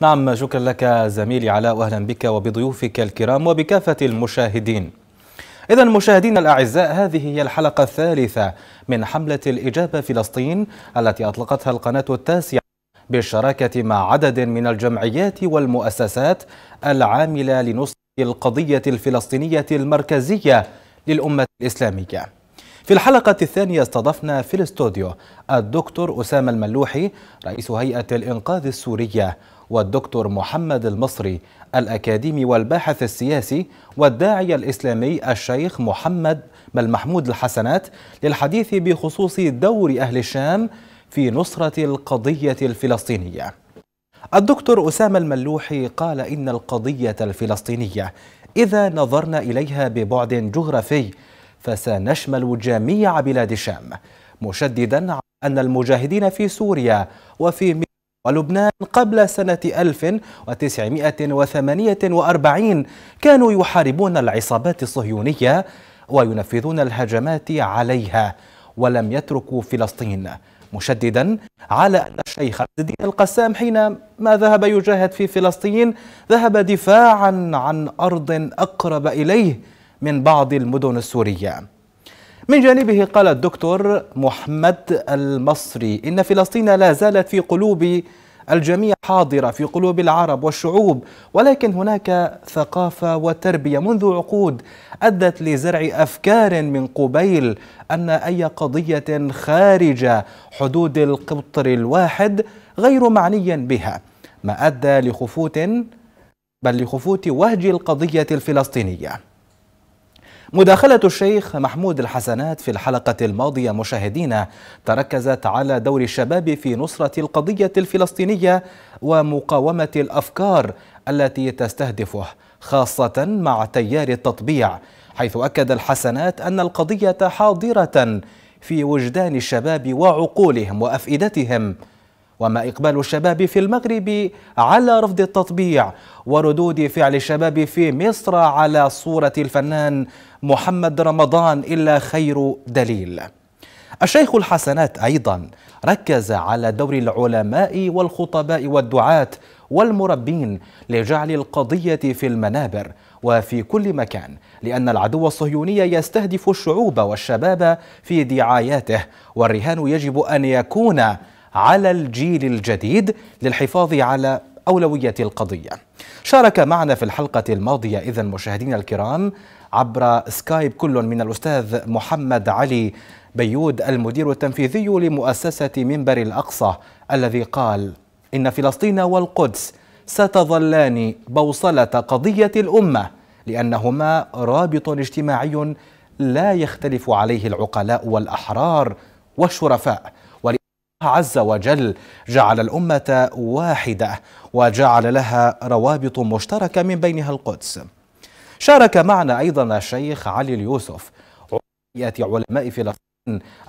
نعم شكرا لك زميلي علاء واهلا بك وبضيوفك الكرام وبكافه المشاهدين. إذا مشاهدينا الأعزاء هذه هي الحلقة الثالثة من حملة الإجابة فلسطين التي أطلقتها القناة التاسعة بالشراكة مع عدد من الجمعيات والمؤسسات العاملة لنصر القضية الفلسطينية المركزية للأمة الإسلامية. في الحلقة الثانية استضفنا في الاستوديو الدكتور أسامة الملوحي رئيس هيئة الإنقاذ السورية والدكتور محمد المصري الأكاديمي والباحث السياسي والداعي الإسلامي الشيخ محمد بل محمود الحسنات للحديث بخصوص دور أهل الشام في نصرة القضية الفلسطينية الدكتور أسامة الملوحي قال إن القضية الفلسطينية إذا نظرنا إليها ببعد جغرافي فسنشمل جميع بلاد الشام مشددا على أن المجاهدين في سوريا وفي ولبنان قبل سنة 1948 كانوا يحاربون العصابات الصهيونية وينفذون الهجمات عليها ولم يتركوا فلسطين مشددا على أن الشيخ عبد الدين القسام حينما ذهب يجاهد في فلسطين ذهب دفاعا عن أرض أقرب إليه من بعض المدن السورية من جانبه قال الدكتور محمد المصري إن فلسطين لا زالت في قلوب الجميع حاضرة في قلوب العرب والشعوب ولكن هناك ثقافة وتربية منذ عقود أدت لزرع أفكار من قبيل أن أي قضية خارج حدود القطر الواحد غير معني بها ما أدى لخفوت بل لخفوت وهج القضية الفلسطينية مداخلة الشيخ محمود الحسنات في الحلقة الماضية مشاهدينا تركزت على دور الشباب في نصرة القضية الفلسطينية ومقاومة الأفكار التي تستهدفه خاصة مع تيار التطبيع حيث أكد الحسنات أن القضية حاضرة في وجدان الشباب وعقولهم وأفئدتهم وما إقبال الشباب في المغرب على رفض التطبيع وردود فعل الشباب في مصر على صورة الفنان محمد رمضان إلا خير دليل الشيخ الحسنات أيضا ركز على دور العلماء والخطباء والدعاة والمربين لجعل القضية في المنابر وفي كل مكان لأن العدو الصهيوني يستهدف الشعوب والشباب في دعاياته والرهان يجب أن يكون على الجيل الجديد للحفاظ على أولوية القضية شارك معنا في الحلقة الماضية إذا مشاهدينا الكرام عبر سكايب كل من الأستاذ محمد علي بيود المدير التنفيذي لمؤسسة منبر الأقصى الذي قال إن فلسطين والقدس ستظلان بوصلة قضية الأمة لأنهما رابط اجتماعي لا يختلف عليه العقلاء والأحرار والشرفاء عز وجل جعل الأمة واحدة وجعل لها روابط مشتركة من بينها القدس شارك معنا أيضا الشيخ علي اليوسف علماء فلسطين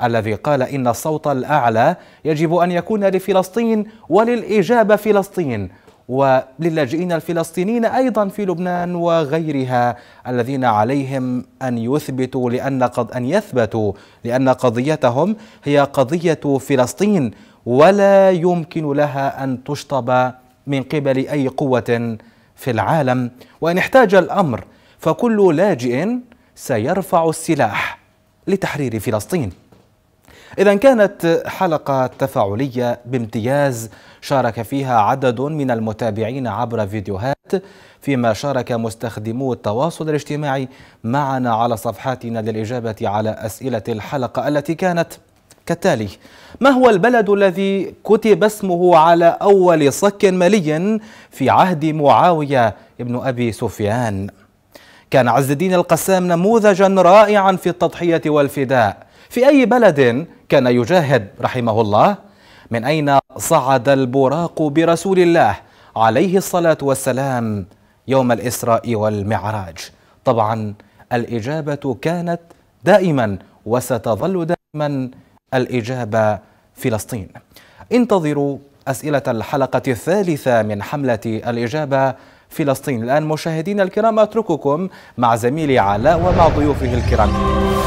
الذي قال إن الصوت الأعلى يجب أن يكون لفلسطين وللإجابة فلسطين وللاجئين الفلسطينيين أيضا في لبنان وغيرها الذين عليهم أن يثبتوا لأن قد أن يثبتوا لأن قضيتهم هي قضية فلسطين ولا يمكن لها أن تشطب من قبل أي قوة في العالم وإن احتاج الأمر فكل لاجئ سيرفع السلاح لتحرير فلسطين إذا كانت حلقة تفاعلية بامتياز شارك فيها عدد من المتابعين عبر فيديوهات فيما شارك مستخدمو التواصل الاجتماعي معنا على صفحاتنا للإجابة على أسئلة الحلقة التي كانت كالتالي ما هو البلد الذي كتب اسمه على أول صك مالي في عهد معاوية ابن أبي سفيان كان عز الدين القسام نموذجا رائعا في التضحية والفداء في أي بلد كان يجاهد رحمه الله من أين صعد البراق برسول الله عليه الصلاة والسلام يوم الإسراء والمعراج طبعا الإجابة كانت دائما وستظل دائما الإجابة فلسطين انتظروا أسئلة الحلقة الثالثة من حملة الإجابة فلسطين الآن مشاهدينا الكرام أترككم مع زميلي علاء ومع ضيوفه الكرام